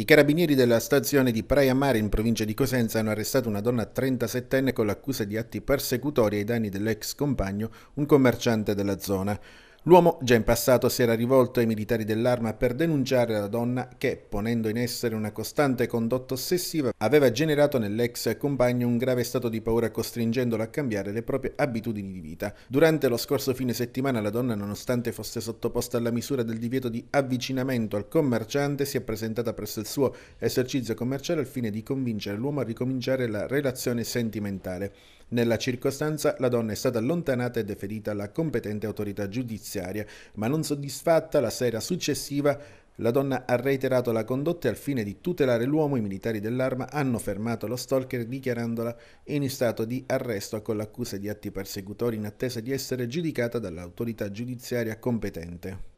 I carabinieri della stazione di Praia Mare in provincia di Cosenza hanno arrestato una donna 37enne con l'accusa di atti persecutori ai danni dell'ex compagno, un commerciante della zona. L'uomo già in passato si era rivolto ai militari dell'arma per denunciare la donna che, ponendo in essere una costante condotta ossessiva, aveva generato nell'ex compagno un grave stato di paura costringendolo a cambiare le proprie abitudini di vita. Durante lo scorso fine settimana la donna, nonostante fosse sottoposta alla misura del divieto di avvicinamento al commerciante, si è presentata presso il suo esercizio commerciale al fine di convincere l'uomo a ricominciare la relazione sentimentale. Nella circostanza la donna è stata allontanata e deferita alla competente autorità giudiziaria giudiziaria, ma non soddisfatta la sera successiva la donna ha reiterato la condotta e al fine di tutelare l'uomo i militari dell'arma hanno fermato lo stalker dichiarandola in stato di arresto con l'accusa di atti persecutori in attesa di essere giudicata dall'autorità giudiziaria competente.